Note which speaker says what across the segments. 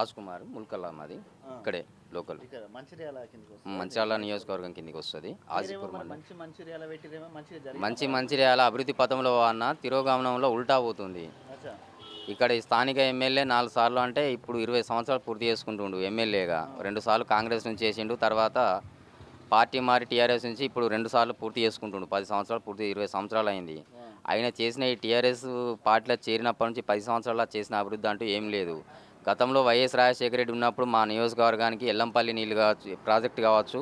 Speaker 1: రాజ్ కుమార్ ముల్కల్లా మాది ఇక్కడే లోకల్ మంచిర్యాల నియోజకవర్గం కిందికి వస్తుంది ఆజిపూర్ మంచి మంచిర్యాల అభివృద్ధి పథంలో అన్న తిరోగమనంలో ఉల్టా పోతుంది ఇక్కడ స్థానిక ఎమ్మెల్యే నాలుగు సార్లు అంటే ఇప్పుడు ఇరవై సంవత్సరాలు పూర్తి చేసుకుంటుండు ఎమ్మెల్యేగా రెండు సార్లు కాంగ్రెస్ నుంచి చేసిండు తర్వాత పార్టీ మారి టీఆర్ఎస్ నుంచి ఇప్పుడు రెండు సార్లు పూర్తి చేసుకుంటుండు పది సంవత్సరాలు పూర్తి ఇరవై సంవత్సరాలు అయింది ఆయన చేసిన ఈ టీఆర్ఎస్ పార్టీలో చేరినప్పటి నుంచి పది సంవత్సరాల చేసిన అభివృద్ధి అంటూ ఏం లేదు గతంలో వైఎస్ రాజశేఖర రెడ్డి ఉన్నప్పుడు మా నియోజకవర్గానికి ఎల్లంపల్లి నీళ్ళు కావచ్చు ప్రాజెక్ట్ కావచ్చు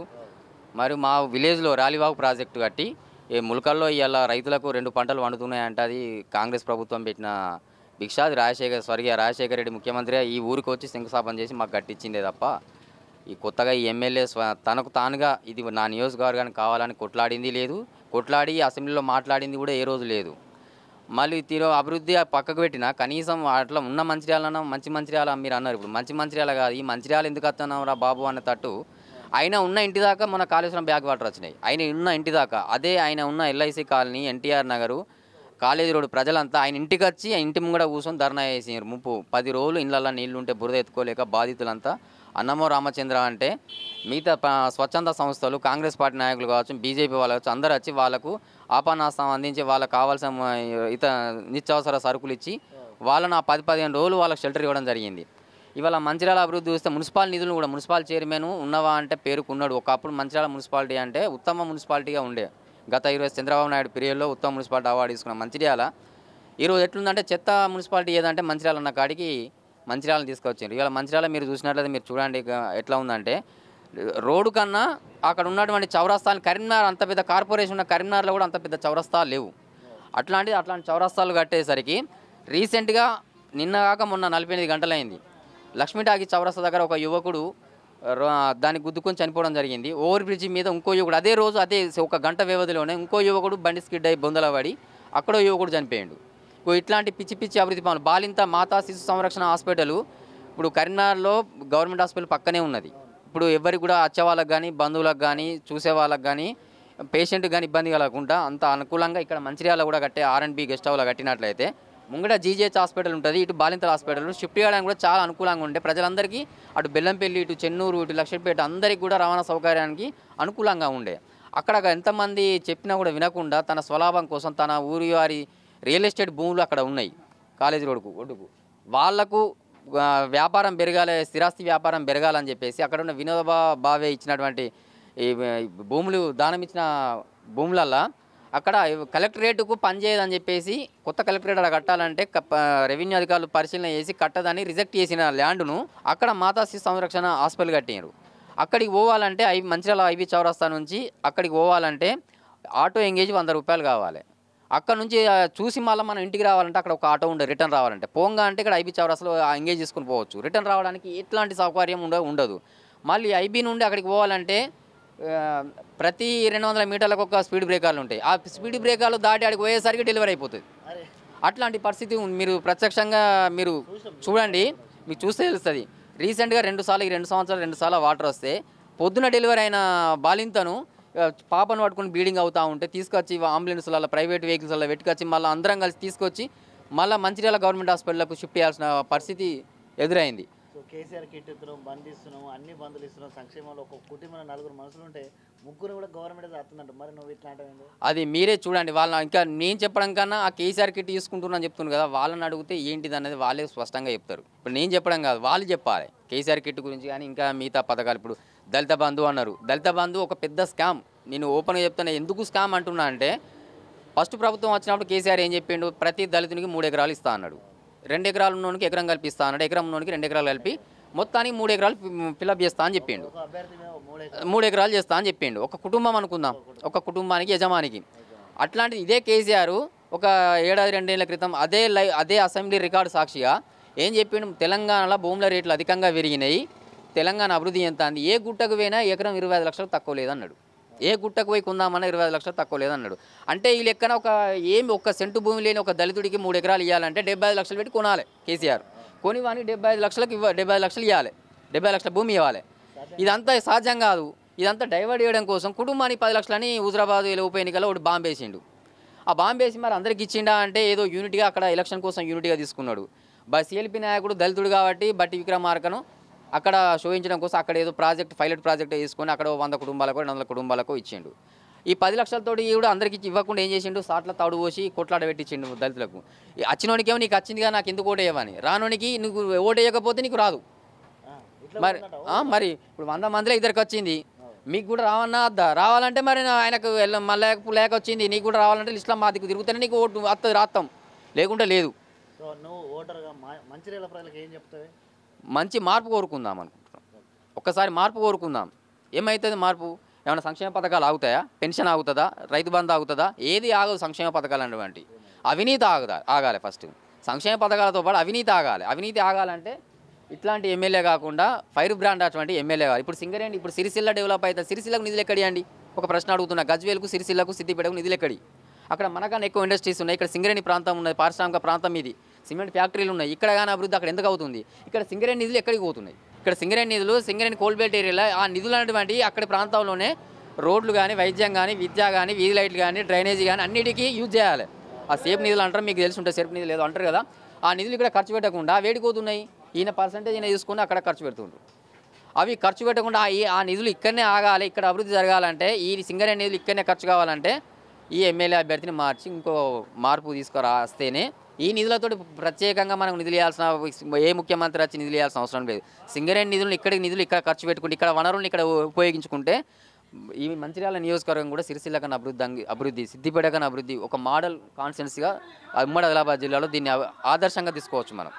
Speaker 1: మరి మా విలేజ్లో రాలివాగు ప్రాజెక్టు కట్టి ఏ ములకల్లో ఇలా రైతులకు రెండు పంటలు వండుతున్నాయంటే అది కాంగ్రెస్ ప్రభుత్వం పెట్టిన భిక్షాది రాజశేఖర స్వర్గీయ రాజశేఖర రెడ్డి ముఖ్యమంత్రిగా ఈ ఊరికి వచ్చి శంకుస్థాపన చేసి మాకు కట్టించిందే తప్ప ఈ కొత్తగా ఈ ఎమ్మెల్యే తనకు తానుగా ఇది నా నియోజకవర్గానికి కావాలని కొట్లాడింది లేదు కొట్లాడి అసెంబ్లీలో మాట్లాడింది కూడా ఏ రోజు లేదు మళ్ళీ తీరు అభివృద్ధి పక్కకు పెట్టినా కనీసం అట్లా ఉన్న మంచిర్యాలన్నా మంచి మంచిర్యాల మీరు అన్నారు ఇప్పుడు మంచి మంచిర్యాల కాదు ఈ మంచిర్యాల ఎందుకు వస్తున్నాం రా బాబు అన్న తట్టు ఆయన ఉన్న ఇంటి దాకా మన కాళేశ్వరం బ్యాక్ వాటర్ వచ్చినాయి ఆయన ఉన్న ఇంటి దాకా అదే ఆయన ఉన్న LIC colony NTR Nagar college road ప్రజలంతా ఆయన ఇంటికి వచ్చి ఇంటి ముంగడ కూర్చొని ధర్నా చేసినారు ముప్పు పది రోజులు ఇళ్ళల్లో ఉంటే బురద ఎత్తుకోలేక బాధితులంతా అన్నమో రామచంద్ర అంటే మిగతా స్వచ్ఛంద సంస్థలు కాంగ్రెస్ పార్టీ నాయకులు కావచ్చు బీజేపీ వాళ్ళు కావచ్చు అందరు వచ్చి వాళ్ళకు ఆపానాస్తం అందించి వాళ్ళకి కావాల్సిన ఇత నిత్యావసర సరుకులు ఇచ్చి వాళ్ళను ఆ పది పదిహేను రోజులు వాళ్ళకి షెల్టర్ ఇవ్వడం జరిగింది ఇవాళ మంచిర్యాల అభివృద్ధి చూస్తే మున్సిపాల్ నిధులు కూడా మున్సిపాల్ చైర్మన్ ఉన్నవా అంటే పేరుకున్నాడు ఒకప్పుడు మంచిర్యాల మున్సిపాలిటీ అంటే ఉత్తమ మున్సిపాలిటీగా ఉండే గత ఈరోజు చంద్రబాబు నాయుడు పీరియడ్లో ఉత్తమ మున్సిపాలిటీ అవార్డు తీసుకున్న మంచిర్యాల ఈరోజు ఎట్లుందంటే చెత్త మున్సిపాలిటీ ఏదంటే మంచిర్యాల ఉన్న కాడికి మంచిర్యాలను తీసుకొచ్చారు ఇవాళ మంచిర్యాల మీరు చూసినట్లయితే మీరు చూడండి ఎట్లా ఉందంటే రోడ్డు కన్నా అక్కడ ఉన్నటువంటి చౌరస్తాలు కరీంనగర్ అంత పెద్ద కార్పొరేషన్ ఉన్న కరీంనగర్లో కూడా అంత పెద్ద చౌరస్తాలు లేవు అట్లాంటిది అట్లాంటి చౌరస్తాలు కట్టేసరికి రీసెంట్గా నిన్న కాక మొన్న నలభై ఎనిమిది గంటలైంది లక్ష్మీటాకి చౌరస్తా దగ్గర ఒక యువకుడు దాన్ని గుద్దుకొని చనిపోవడం జరిగింది ఓవర్ బ్రిడ్జ్ మీద ఇంకో యువకుడు అదే రోజు అదే ఒక గంట వ్యవధిలోనే ఇంకో యువకుడు బండి స్కిడ్ అయ్యి బొందల పడి అక్కడో యువకుడు చనిపోయాడు ఇట్లాంటి పిచ్చి పిచ్చి అభివృద్ధి పనులు బాలింత మాతా శిశు సంరక్షణ హాస్పిటల్ ఇప్పుడు కరీంనగర్లో గవర్నమెంట్ హాస్పిటల్ పక్కనే ఉన్నది ఇప్పుడు ఎవరికి కూడా వచ్చే వాళ్ళకి కానీ బంధువులకు కానీ చూసే వాళ్ళకి కానీ పేషెంట్ కానీ ఇబ్బంది కలగకుండా అంత అనుకూలంగా ఇక్కడ మంచిర్యాల కూడా కట్టే ఆర్ అండ్ బి గెస్ట్ హౌస్లో కట్టినట్లయితే ముంగట జీజీహెచ్ హాస్పిటల్ ఉంటుంది ఇటు బాలింతల హాస్పిటల్ షిఫ్ట్ చేయడానికి కూడా చాలా అనుకూలంగా ఉండే ప్రజలందరికీ అటు బెల్లంపల్లి ఇటు చెన్నూరు ఇటు లక్ష్మీపేట అందరికీ కూడా రవాణా సౌకర్యానికి అనుకూలంగా ఉండే అక్కడ ఎంతమంది చెప్పినా కూడా వినకుండా తన స్వలాభం కోసం తన ఊరి వారి రియల్ ఎస్టేట్ భూములు అక్కడ ఉన్నాయి కాలేజీ రోడ్కు ఒడ్డుకు వాళ్లకు వ్యాపారం పెరగాలి స్థిరాస్తి వ్యాపారం పెరగాలని చెప్పేసి అక్కడ ఉన్న వినోద భావే ఇచ్చినటువంటి ఈ భూములు దానం ఇచ్చిన భూములల్లా అక్కడ కలెక్టరేట్కు పనిచేయదని చెప్పేసి కొత్త కలెక్టరేట్ అక్కడ కట్టాలంటే రెవెన్యూ అధికారులు పరిశీలన చేసి కట్టదని రిజెక్ట్ చేసిన ల్యాండ్ను అక్కడ మాతా సంరక్షణ హాస్పిటల్ కట్టినారు అక్కడికి పోవాలంటే ఐ మంచిర్యాల ఐవి చౌరస్తా నుంచి అక్కడికి పోవాలంటే ఆటో ఎంగేజ్ వంద రూపాయలు కావాలి అక్కడ నుంచి చూసి మళ్ళీ మనం ఇంటికి రావాలంటే అక్కడ ఒక ఆటో ఉండే రిటర్న్ రావాలంటే పోంగా అంటే ఇక్కడ ఐబీ చౌరస్లో ఎంగేజ్ చేసుకుని పోవచ్చు రిటర్న్ రావడానికి ఎట్లాంటి సౌకర్యం ఉండ ఉండదు మళ్ళీ ఐబీ నుండి అక్కడికి పోవాలంటే ప్రతి రెండు వందల మీటర్లకు ఒక స్పీడ్ బ్రేకర్లు ఉంటాయి ఆ స్పీడ్ బ్రేకర్లు దాటి అక్కడికి పోయేసరికి డెలివరీ అయిపోతుంది అట్లాంటి పరిస్థితి మీరు ప్రత్యక్షంగా మీరు చూడండి మీకు చూస్తే తెలుస్తుంది రీసెంట్గా రెండు సార్లు ఈ రెండు సంవత్సరాలు రెండు సార్లు వాటర్ వస్తే పొద్దున డెలివరీ అయిన బాలింతను పాపను పట్టుకుని బ్లీడింగ్ అవుతూ ఉంటే తీసుకొచ్చి అంబులెన్స్లలో ప్రైవేట్ వెహికల్స్లలో పెట్టుకొచ్చి మళ్ళీ అందరం కలిసి తీసుకొచ్చి మళ్ళీ మంచిర్యాల గవర్నమెంట్ హాస్పిటల్కు షిఫ్ట్ చేయాల్సిన పరిస్థితి ఎదురైంది కేసీఆర్ కిట్ ఇస్తున్నాం బంద్ ఇస్తున్నాం అన్ని బంధులు ఇస్తున్నాం సంక్షేమంలో ఒక కుటుంబంలో నలుగురు మనుషులు ఉంటే ముగ్గురు కూడా గవర్నమెంట్ అత్తుందంట మరి నువ్వు ఇట్లా అది మీరే చూడండి వాళ్ళ ఇంకా నేను చెప్పడం కన్నా ఆ కేసీఆర్ కిట్ తీసుకుంటున్నాను చెప్తున్నాను కదా వాళ్ళని అడిగితే ఏంటిది అనేది వాళ్ళే స్పష్టంగా చెప్తారు ఇప్పుడు నేను చెప్పడం కాదు వాళ్ళు చెప్పాలి కేసీఆర్ కిట్ గురించి కానీ ఇంకా మిగతా పథకాలు ఇప్పుడు దళిత బంధు అన్నారు దళిత బంధు ఒక పెద్ద స్కామ్ నేను ఓపెన్గా చెప్తాను ఎందుకు స్కామ్ అంటున్నా అంటే ఫస్ట్ ప్రభుత్వం వచ్చినప్పుడు కేసీఆర్ ఏం చెప్పిండు ప్రతి దళితునికి మూడు ఎకరాలు ఇస్తా అన్నాడు రెండు ఎకరాలు ఉన్నోనికి ఎకరం కల్పిస్తా అన్నాడు ఎకరం ఉన్నోనికి రెండు ఎకరాలు కలిపి మొత్తానికి మూడు ఎకరాలు ఫిలప్ చేస్తా అని చెప్పిండు మూడు ఎకరాలు చేస్తా అని చెప్పిండు ఒక కుటుంబం అనుకుందాం ఒక కుటుంబానికి యజమానికి అట్లాంటిది ఇదే కేసీఆర్ ఒక ఏడాది రెండేళ్ల క్రితం అదే లై అదే అసెంబ్లీ రికార్డు సాక్షిగా ఏం చెప్పిండు తెలంగాణలో భూముల రేట్లు అధికంగా పెరిగినాయి తెలంగాణ అభివృద్ధి ఎంత అంది ఏ గుట్టకు పోయినా ఎకరం ఇరవై ఐదు లక్షలు తక్కువ లేదన్నాడు ఏ గుట్టకు పోయి కొందామన్నా ఇరవై ఐదు లక్షలు తక్కువ లేదన్నాడు అంటే ఈ లెక్కన ఒక ఏమి ఒక సెంటు భూమి లేని ఒక దళితుడికి మూడు ఎకరాలు ఇవ్వాలంటే డెబ్బై ఐదు లక్షలు పెట్టి కొనాలి కేసీఆర్ కొని వానికి డెబ్బై ఐదు లక్షలకు ఇవ్వ డెబ్బై లక్షలు ఇవ్వాలి డెబ్బై లక్షల భూమి ఇవ్వాలి ఇదంతా సాధ్యం కాదు ఇదంతా డైవర్ట్ చేయడం కోసం కుటుంబానికి పది లక్షలని హుజరాబాద్ ఉప ఎన్నికల్లో ఒకటి బాంబేసిండు ఆ బాంబేసి మరి అందరికి ఇచ్చిండా అంటే ఏదో యూనిట్గా అక్కడ ఎలక్షన్ కోసం యూనిట్గా తీసుకున్నాడు బస్ ఏలిపి నాయకుడు దళితుడు కాబట్టి బట్టి విక్రమార్కను అక్కడ షోయించడం కోసం అక్కడ ఏదో ప్రాజెక్ట్ పైలట్ ప్రాజెక్ట్ వేసుకొని అక్కడ వంద కుటుంబాలకు రెండు వందల కుటుంబాలకు ఇచ్చిండు ఈ పది లక్షలతో ఈ కూడా అందరికీ ఇవ్వకుండా ఏం చేసిండు సాట్ల తాడు పోసి కొట్లాడ పెట్టించిండు దళితులకు ఏమో నీకు వచ్చిందిగా నాకు ఎందుకు ఓటేయవని రానోనికి నువ్వు ఓటేయకపోతే నీకు రాదు మరి మరి ఇప్పుడు వంద మందిలో ఇద్దరికి వచ్చింది మీకు కూడా రావన్నా అద్దా రావాలంటే మరి ఆయనకు మళ్ళీ లేక వచ్చింది నీకు కూడా రావాలంటే లిస్ట్లో మా దిక్కు తిరుగుతానే నీకు ఓటు అత్త రాస్తాం లేకుంటే లేదు నువ్వు ఓటర్గా మంచిర్యాల ప్రజలకు ఏం చెప్తావు మంచి మార్పు కోరుకుందాం అనుకుంటున్నాం ఒక్కసారి మార్పు కోరుకుందాం ఏమవుతుంది మార్పు ఏమైనా సంక్షేమ పథకాలు ఆగుతాయా పెన్షన్ ఆగుతుందా రైతు బంధు ఆగుతుందా ఏది ఆగదు సంక్షేమ పథకాలు అనేటువంటి అవినీతి ఆగుదా ఆగాలి ఫస్ట్ సంక్షేమ పథకాలతో పాటు అవినీతి ఆగాలి అవినీతి ఆగాలంటే ఇట్లాంటి ఎమ్మెల్యే కాకుండా ఫైర్ బ్రాండ్ అటువంటి ఎమ్మెల్యే కావాలి ఇప్పుడు సింగరేణి ఇప్పుడు సిరిసిల్ల డెవలప్ అవుతుంది సిరిసిల్లకు నిధులు ఎక్కడియండి ఒక ప్రశ్న అడుగుతున్నా గజ్వేలకు సిరిసిల్లకు సిద్ధిపేటకు నిధులు ఎక్కడి అక్కడ మనకన్నా ఎక్కువ ఇండస్ట్రీస్ ఉన్నాయి ఇక్కడ సింగరేణి ప్రాంతం ఉన్నది పారిశ్రామిక ప్రాంతం ఇది సిమెంట్ ఫ్యాక్టరీలు ఉన్నాయి ఇక్కడ కానీ అభివృద్ధి అక్కడ ఎందుకు అవుతుంది ఇక్కడ సింగరేణి నిధులు ఎక్కడికి పోతున్నాయి ఇక్కడ సింగరేణి నిధులు సింగరేణి కోల్బెల్ట్ ఏరియాలో ఆ నిధులు అనేటువంటి అక్కడ ప్రాంతంలోనే రోడ్లు కానీ వైద్యం కానీ విద్య కానీ వీధి లైట్లు కానీ డ్రైనేజీ కానీ అన్నిటికీ యూజ్ చేయాలి ఆ సేఫ్ నిధులు అంటారు మీకు తెలిసి ఉంటుంది సేఫ్ నిధులు ఏదో అంటారు కదా ఆ నిధులు ఇక్కడ ఖర్చు పెట్టకుండా వేడిపోతున్నాయి ఈయన పర్సంటేజ్ ఈయన తీసుకుని అక్కడ ఖర్చు పెడుతుండ్రు అవి ఖర్చు పెట్టకుండా ఆ నిధులు ఇక్కడనే ఆగాలి ఇక్కడ అభివృద్ధి జరగాలంటే ఈ సింగరేణి నిధులు ఇక్కడనే ఖర్చు కావాలంటే ఈ ఎమ్మెల్యే అభ్యర్థిని మార్చి ఇంకో మార్పు తీసుకురాస్తేనే ఈ నిధులతో ప్రత్యేకంగా మనం నిధులు ఇవ్వాల్సిన ఏ ముఖ్యమంత్రి వచ్చి నిధులు ఇవ్వాల్సిన అవసరం లేదు సింగరేణి నిధులు ఇక్కడికి నిధులు ఇక్కడ ఖర్చు పెట్టుకుంటే ఇక్కడ వనరులను ఇక్కడ ఉపయోగించుకుంటే ఈ మంచిర్యాల నియోజకవర్గం కూడా సిరిసిల్ల కన్నా అభివృద్ధి అభివృద్ధి సిద్ధిపేట కన్నా అభివృద్ధి ఒక మోడల్ కాన్స్టెన్సీగా ఉమ్మడి ఆదిలాబాద్ జిల్లాలో దీన్ని ఆదర్శంగా తీసుకోవచ్చు మనం